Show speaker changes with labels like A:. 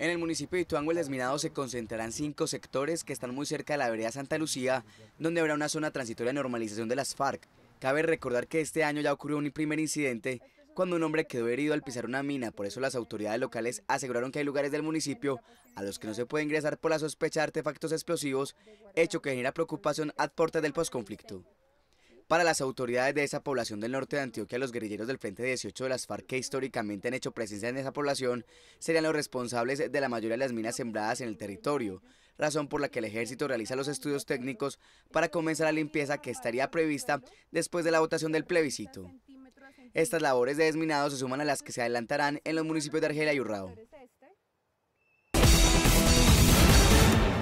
A: En el municipio de Ituango, el desminado se concentrarán cinco sectores que están muy cerca de la vereda Santa Lucía, donde habrá una zona transitoria de normalización de las FARC. Cabe recordar que este año ya ocurrió un primer incidente cuando un hombre quedó herido al pisar una mina, por eso las autoridades locales aseguraron que hay lugares del municipio a los que no se puede ingresar por la sospecha de artefactos explosivos, hecho que genera preocupación a porte del posconflicto. Para las autoridades de esa población del norte de Antioquia, los guerrilleros del Frente 18 de las FARC que históricamente han hecho presencia en esa población serían los responsables de la mayoría de las minas sembradas en el territorio, razón por la que el ejército realiza los estudios técnicos para comenzar la limpieza que estaría prevista después de la votación del plebiscito. Estas labores de desminado se suman a las que se adelantarán en los municipios de Argelia y Urrao.